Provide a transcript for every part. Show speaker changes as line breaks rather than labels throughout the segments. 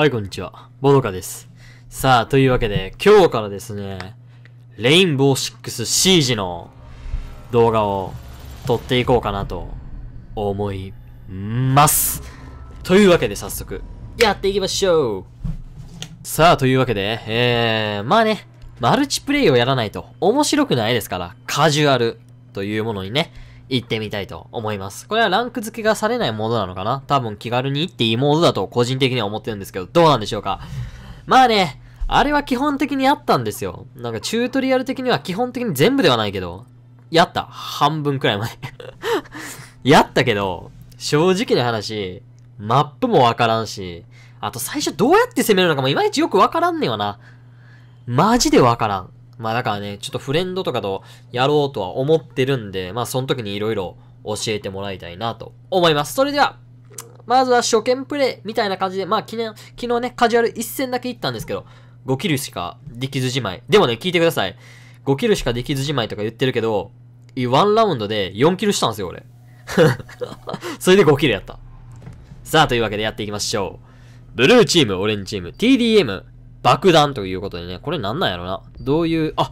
はい、こんにちは。ボドカです。さあ、というわけで、今日からですね、レインボー6クスシ g ジの動画を撮っていこうかなと思いますというわけで早速、やっていきましょうさあ、というわけで、えー、まあね、マルチプレイをやらないと面白くないですから、カジュアルというものにね、行ってみたいと思います。これはランク付けがされないものなのかな多分気軽に行っていいードだと個人的には思ってるんですけど、どうなんでしょうかまあね、あれは基本的にあったんですよ。なんかチュートリアル的には基本的に全部ではないけど、やった。半分くらい前。やったけど、正直な話、マップもわからんし、あと最初どうやって攻めるのかもいまいちよくわからんねよな。マジでわからん。まあだからね、ちょっとフレンドとかとやろうとは思ってるんで、まあその時に色々教えてもらいたいなと思います。それでは、まずは初見プレイみたいな感じで、まあ昨日、昨日ね、カジュアル1戦だけ行ったんですけど、5キルしかできずじまい。でもね、聞いてください。5キルしかできずじまいとか言ってるけど、1ラウンドで4キルしたんですよ、俺。それで5キルやった。さあ、というわけでやっていきましょう。ブルーチーム、オレンジチーム、TDM、爆弾ということでね、これなんなんやろな。どういう、あ、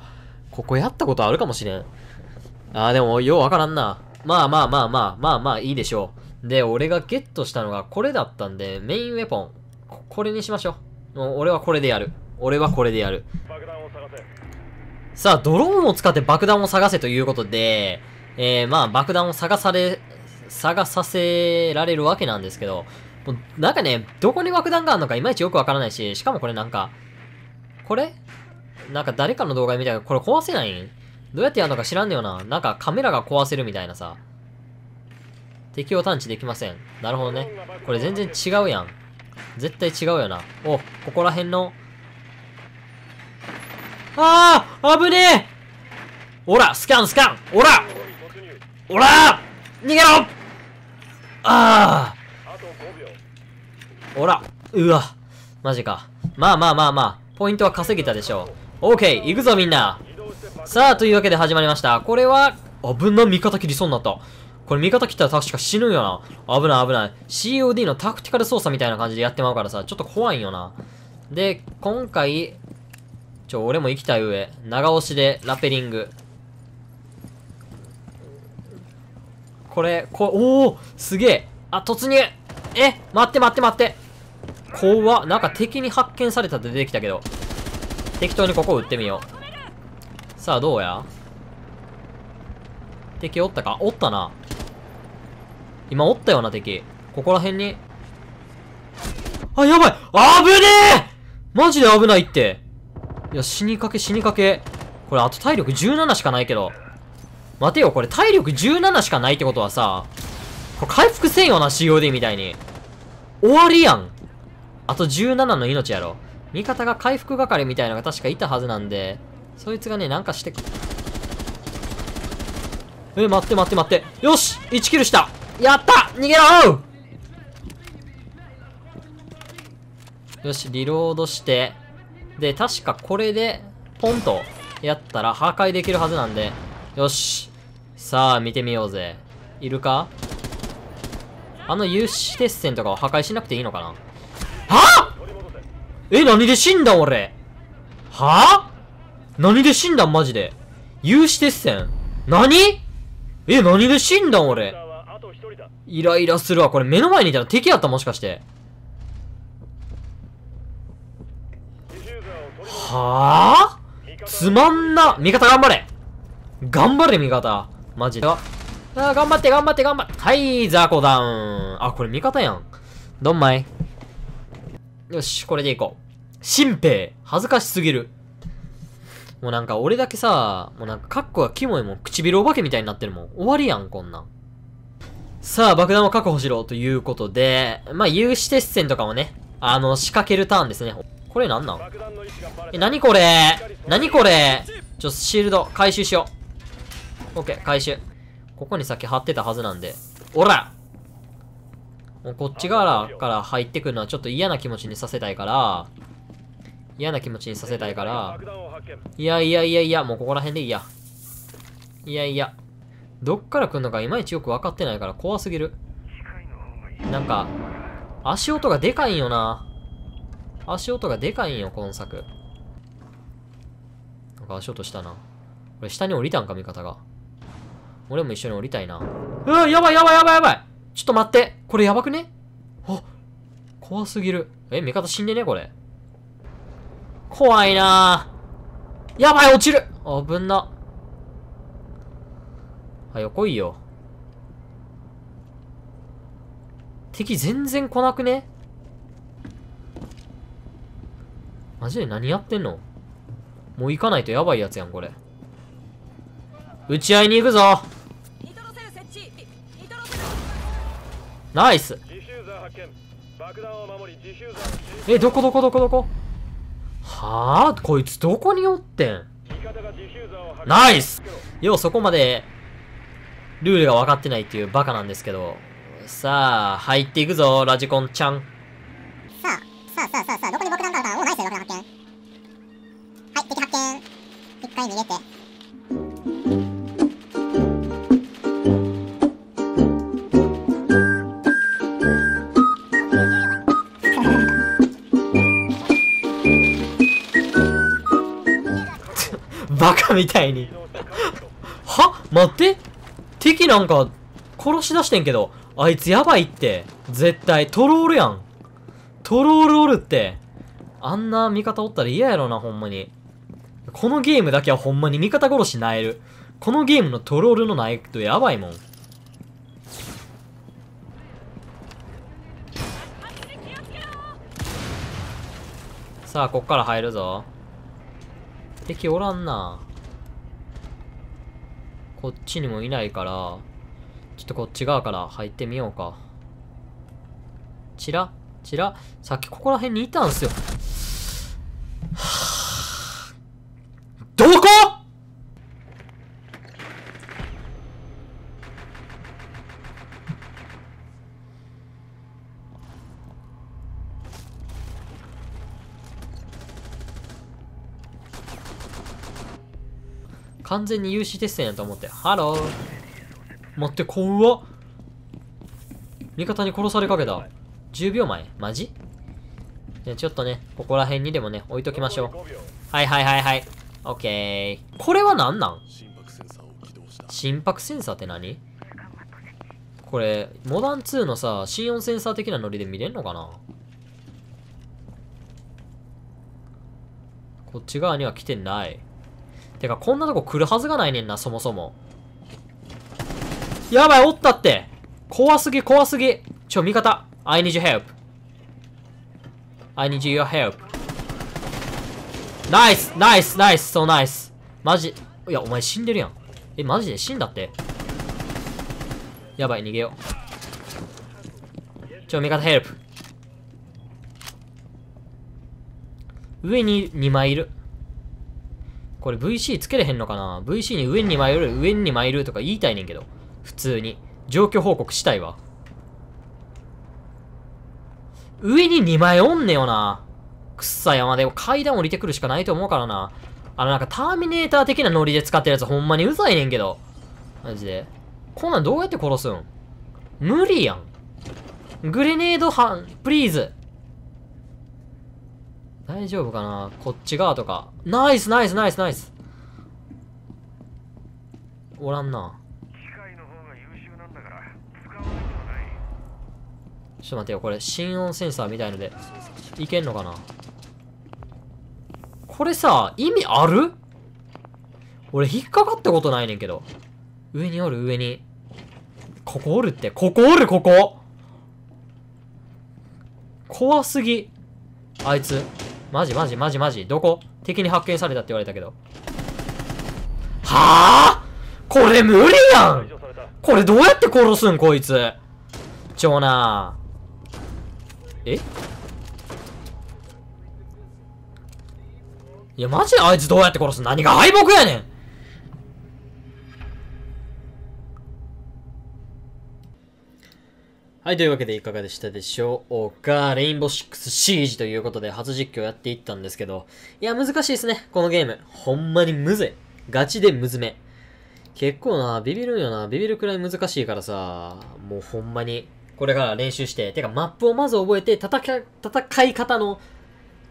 ここやったことあるかもしれん。あーでも、ようわからんな。まあまあまあまあ、まあまあいいでしょう。で、俺がゲットしたのがこれだったんで、メインウェポン。ここれにしましょう。もう俺はこれでやる。俺はこれでやる。さあ、ドローンを使って爆弾を探せということで、えー、まあ爆弾を探され、探させられるわけなんですけど、もうなんかね、どこに爆弾があるのかいまいちよくわからないし、しかもこれなんか、これなんか誰かの動画見たいなこれ壊せないどうやってやるのか知らんのよな。なんかカメラが壊せるみたいなさ。敵を探知できません。なるほどね。これ全然違うやん。絶対違うよな。お、ここら辺の。ああ危ねえおらスキャンスキャンおらおら逃げろああほらうわマジか。まあまあまあまあ、ポイントは稼げたでしょう。オーケー行くぞみんなさあ、というわけで始まりました。これは、危な味方切りそうになった。これ味方切ったら確か死ぬよな。危ない危ない。COD のタクティカル操作みたいな感じでやってまうからさ、ちょっと怖いよな。で、今回、ちょ、俺も行きたい上。長押しでラペリング。これ、こ、おおすげえあ、突入え待って待って待って怖っ。なんか敵に発見されたって出てきたけど。適当にここを撃ってみよう。さあ、どうや敵おったかおったな。今おったよな、敵。ここら辺に。あ、やばい危ねえマジで危ないって。いや、死にかけ、死にかけ。これ、あと体力17しかないけど。待てよ、これ体力17しかないってことはさ、これ回復せんよな、COD みたいに。終わりやん。あと17の命やろ。味方が回復係みたいなのが確かいたはずなんで、そいつがね、なんかして、え、待って待って待って。よし !1 キルしたやった逃げろよし、リロードして。で、確かこれで、ポンとやったら破壊できるはずなんで。よし。さあ、見てみようぜ。いるかあの有刺鉄線とかを破壊しなくていいのかなえ、何で死んだ俺。はぁ、あ、何で死んだんマジで。有刺鉄線。何え、何で死んだん俺。イライラするわ。これ目の前にいたら敵やったもしかして。はぁ、あ、つまんな。味方頑張れ。頑張れ、味方。マジで。ああ、頑張って、頑張って、頑張って。はい、ザコダウン。あ、これ味方やん。どんまい。よし、これでいこう。新兵恥ずかしすぎる。もうなんか俺だけさ、もうなんかカッコがキモいもん。唇お化けみたいになってるもん。終わりやん、こんなん。さあ、爆弾を確保しろ、ということで、まあ、有刺鉄線とかもね、あの、仕掛けるターンですね。これなんなんえ、なにこれなにこれちょ、シールド、回収しよう。オッケー、回収。ここにさっき貼ってたはずなんで。おらもうこっち側から入ってくるのはちょっと嫌な気持ちにさせたいから、嫌な気持ちにさせたいから、いやいやいやいや、もうここら辺でいいや。いやいや、どっから来んのかいまいちよく分かってないから怖すぎる。なんか、足音がでかいんよな。足音がでかいんよ、今作。なんか足音したな。俺下に降りたんか、味方が。俺も一緒に降りたいな。うわ、やばいやばいやばいやばいちょっと待って。これやばくねあ、怖すぎる。え、味方死んでねこれ。怖いなぁ。やばい、落ちる危んな。はよ、来いよ。敵全然来なくねマジで何やってんのもう行かないとやばいやつやん、これ。撃ち合いに行くぞナイスえどこどこどこどこはあこいつどこにおってんナイスようそこまでルールが分かってないっていうバカなんですけどさあ入っていくぞラジコンちゃんさあさあさあさあさあどこに爆弾があるかおナイスよ爆弾発見はい敵発見一回逃げてみたいには待って敵なんか殺し出してんけど。あいつやばいって。絶対。トロールやん。トロールおるって。あんな味方おったら嫌やろな、ほんまに。このゲームだけはほんまに味方殺しなえる。このゲームのトロールのないとやばいもん。さあ、こっから入るぞ。敵おらんな。こっちにもいないから、ちょっとこっち側から入ってみようか。ちらちらさっきここら辺にいたんすよ。完全に有刺鉄線やと思って。ハロー。待って、怖っ。味方に殺されかけた。10秒前マジじゃちょっとね、ここら辺にでもね、置いときましょう。はいはいはいはい。オッケー。これは何なん心拍センサーって何これ、モダン2のさ、心音センサー的なノリで見れんのかなこっち側には来てない。てか、こんなとこ来るはずがないねんな、そもそも。やばい、おったって。怖すぎ、怖すぎ。ちょ、味方。I need your help. I need your help. ナイスナイスナイスそうナイスマジ。いや、お前死んでるやん。え、マジで死んだって。やばい、逃げよう。ちょ、味方ヘルプ。上に2枚いる。これ VC つけれへんのかな ?VC に上に参る、上に参るとか言いたいねんけど。普通に。状況報告したいわ。上に2枚おんねよな。くっさ山で階段降りてくるしかないと思うからな。あのなんかターミネーター的なノリで使ってるやつほんまにうざいねんけど。マジで。こんなんどうやって殺すん無理やん。グレネードハン、プリーズ。大丈夫かなこっち側とか。ナイスナイスナイスナイスおらんな。ちょっと待ってよ、これ、心音センサーみたいので、いけんのかなこれさ、意味ある俺、引っかかったことないねんけど。上におる、上に。ここおるって、ここおる、ここ怖すぎ。あいつ。マジマジマジマジ。どこ敵に発見されたって言われたけど。はあこれ無理やんこれどうやって殺すんこいつ。ちょなえいや、マジであいつどうやって殺す何が敗北やねんはい、というわけでいかがでしたでしょうかレインボーシックスシージということで初実況やっていったんですけど、いや、難しいですね、このゲーム。ほんまにむずい。ガチでむずめ。結構な、ビビるんよな。ビビるくらい難しいからさ、もうほんまに、これから練習して、てかマップをまず覚えて、戦、戦い方の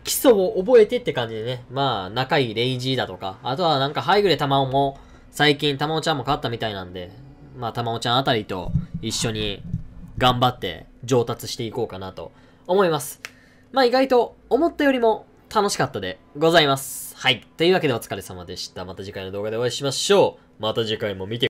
基礎を覚えてって感じでね。まあ、仲いいレイジーだとか、あとはなんかハイグレマオも、最近マオちゃんも勝ったみたいなんで、まあマオちゃんあたりと一緒に頑張って上達していこうかなと思います。まあ意外と思ったよりも楽しかったでございます。はい。というわけでお疲れ様でした。また次回の動画でお会いしましょう。また次回も見て